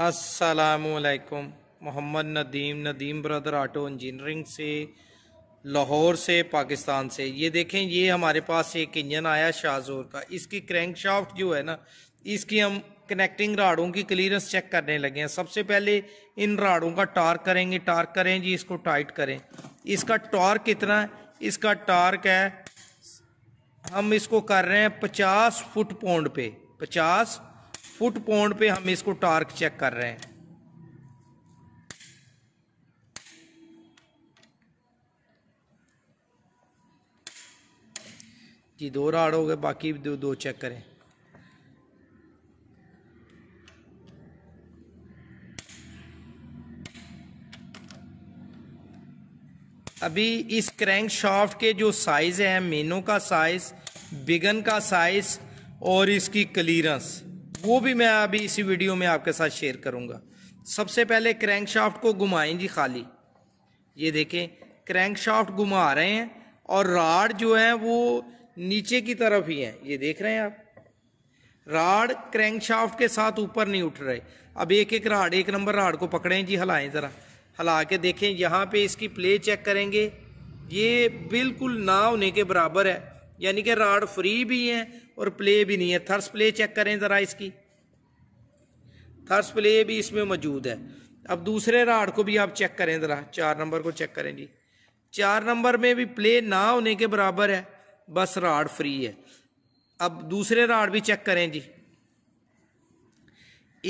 असलकुम Mohammad Nadeem Nadeem brother auto engineering से लाहौर से पाकिस्तान से ये देखें ये हमारे पास एक इंजन आया शाहजोर का इसकी क्रैंक शाफ्ट जो है ना इसकी हम कनेक्टिंग राडों की क्लियरेंस चेक करने लगे हैं सबसे पहले इन राडों का टार करेंगे टार्क करें जी इसको टाइट करें इसका टार्क कितना है इसका टार्क है हम इसको कर रहे हैं पचास फुट पौंड पे पचास फुट पॉइंट पे हम इसको टार्क चेक कर रहे हैं जी दो राड हो गए बाकी दो दो चेक करें अभी इस क्रैंक शाफ्ट के जो साइज़ है मेनो का साइज़ बिगन का साइज़ और इसकी क्लीयरेंस वो भी मैं अभी इसी वीडियो में आपके साथ शेयर करूंगा सबसे पहले क्रैंकशाफ्ट को घुमाएं जी खाली ये देखें क्रैंकशाफ्ट घुमा रहे हैं और राड जो है वो नीचे की तरफ ही है ये देख रहे हैं आप राड क्रैंकशाफ्ट के साथ ऊपर नहीं उठ रहे अब एक एक राड एक नंबर राड को पकड़ें जी हलाएं ज़रा हला के देखें यहाँ पे इसकी प्ले चेक करेंगे ये बिल्कुल ना होने के बराबर है यानी कि राड फ्री भी है और प्ले भी नहीं है थर्स प्ले चेक करें ज़रा इसकी थर्स प्ले भी इसमें मौजूद है अब दूसरे राड को भी आप चेक करें ज़रा चार नंबर को चेक करें जी चार नंबर में भी प्ले ना होने के बराबर है बस राड फ्री है अब दूसरे राड भी चेक करें जी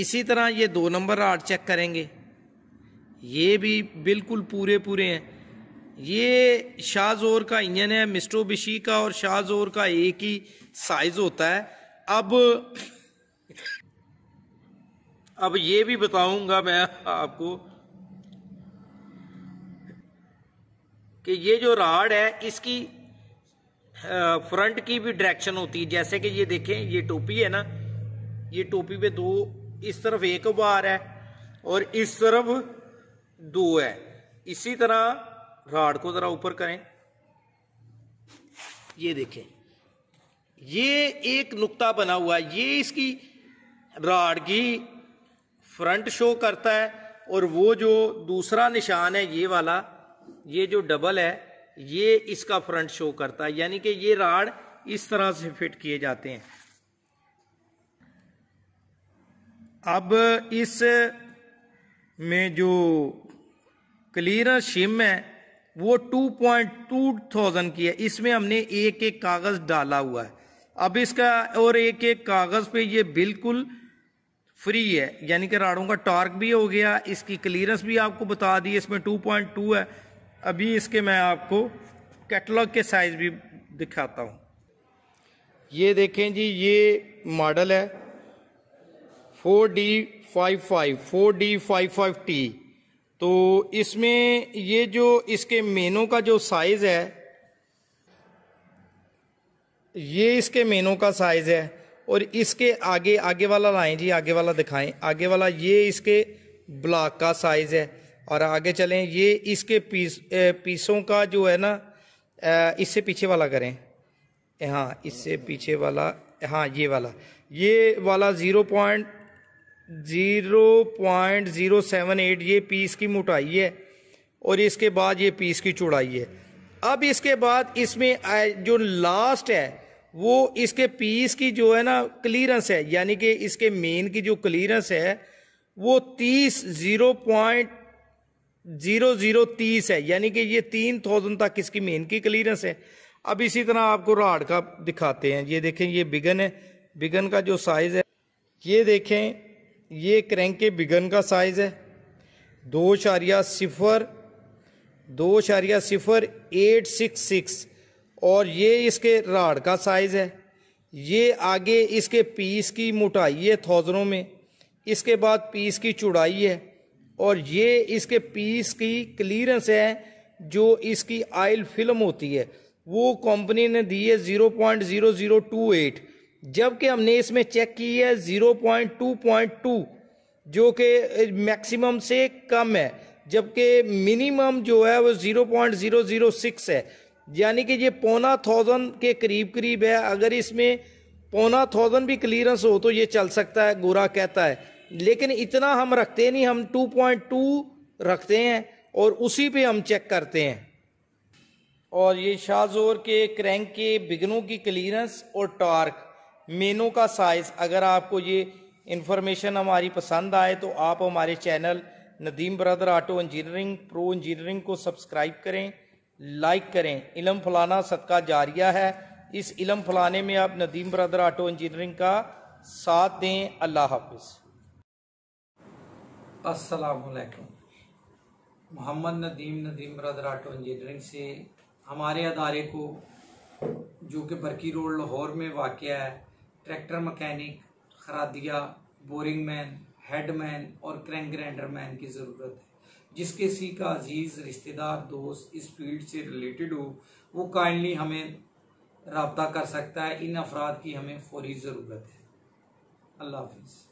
इसी तरह ये दो नंबर राड चेक करेंगे ये भी बिल्कुल पूरे पूरे हैं ये शाहजोर का इंजन है मिस्टोबिशी का और शाहजोर का एक ही साइज़ होता है अब अब ये भी बताऊंगा मैं आपको कि ये जो राड है इसकी फ्रंट की भी डायरेक्शन होती है जैसे कि ये देखें ये टोपी है ना ये टोपी पे दो इस तरफ एक बार है और इस तरफ दो है इसी तरह राड को ज़रा ऊपर करें ये देखें ये एक नुक्ता बना हुआ है ये इसकी राड की फ्रंट शो करता है और वो जो दूसरा निशान है ये वाला ये जो डबल है ये इसका फ्रंट शो करता है यानी कि ये राड इस तरह से फिट किए जाते हैं अब इस में जो क्लियर शिम है वो टू थाउजेंड की है इसमें हमने एक एक कागज डाला हुआ है अब इसका और एक एक कागज पे ये बिल्कुल फ्री है यानी कि राड़ों का टॉर्क भी हो गया इसकी क्लियरेंस भी आपको बता दी इसमें 2.2 है अभी इसके मैं आपको कैटलॉग के साइज भी दिखाता हूँ ये देखें जी ये मॉडल है four D five five four D five five T तो इसमें ये जो इसके मेनू का जो साइज है ये इसके मेनू का साइज है और इसके आगे आगे वाला लाएं जी आगे वाला दिखाएं आगे वाला ये इसके ब्लॉक का साइज है और आगे चलें ये इसके पीस पीसों का जो है ना इससे पीछे वाला करें हाँ इससे पीछे वाला हाँ ये वाला ये वाला zero point zero point zero seven eight ये पीस की मोटाई है और इसके बाद ये पीस की चौड़ाई है अब इसके बाद इसमें जो लास्ट है वो इसके पीस की जो है ना क्लियरेंस है यानी कि इसके मेन की जो क्लियरेंस है वो तीस ज़ीरो पॉइंट ज़ीरो ज़ीरो तीस है यानी कि ये तीन थाउजेंड तक इसकी मेन की क्लियरेंस है अब इसी तरह आपको राड का दिखाते हैं ये देखें ये बिगन है बिगन का जो साइज़ है ये देखें ये क्रैंक के बिगन का साइज़ है दो शारिया सिफर दो शारिया सिफर एट सिक्स सिक्स और ये इसके राड का साइज़ है ये आगे इसके पीस की मोटाई है थौजरों में इसके बाद पीस की चौड़ाई है और ये इसके पीस की क्लियरेंस है जो इसकी आयल फिल्म होती है वो कंपनी ने दी है zero point zero zero two eight जबकि हमने इसमें चेक की है zero point two point two जो कि मैक्सिमम से कम है जबकि मिनिमम जो है वो zero point zero zero six है यानी कि ये पौना थाउजेंड के करीब करीब है अगर इसमें पौना थाउजेंड भी क्लियरेंस हो तो ये चल सकता है गोरा कहता है लेकिन इतना हम रखते नहीं हम टू पॉइंट टू रखते हैं और उसी पे हम चेक करते हैं और ये शाहजोर के क्रैंक के बिगनों की क्लियरेंस और टार्क मेनू का साइज़ अगर आपको ये इन्फॉर्मेशन हमारी पसंद आए तो आप हमारे channel Nadeem brother auto engineering pro engineering को सब्सक्राइब करें लाइक करें इलम फलाना सदका जारिया है इस इलम फलाने में आप नदीम ब्रदर आटो इंजीनियरिंग का साथ दें अल्लाह हाफिज असलकम Mohammad Nadeem Nadeem brother auto engineering से हमारे अदारे को जो कि बरकी रोड लाहौर में वाक़ है ट्रैक्टर मकैनिक खरादिया बोरिंग मैन हेडमैन और क्रैंक ग्राइंडर मैन की ज़रूरत है जिस किसी का अजीज़ रिश्तेदार दोस्त इस फील्ड से रिलेटेड हो वो काइंडली हमें रबता कर सकता है इन अफराद की हमें फौरी ज़रूरत है अल्लाह हाफिज़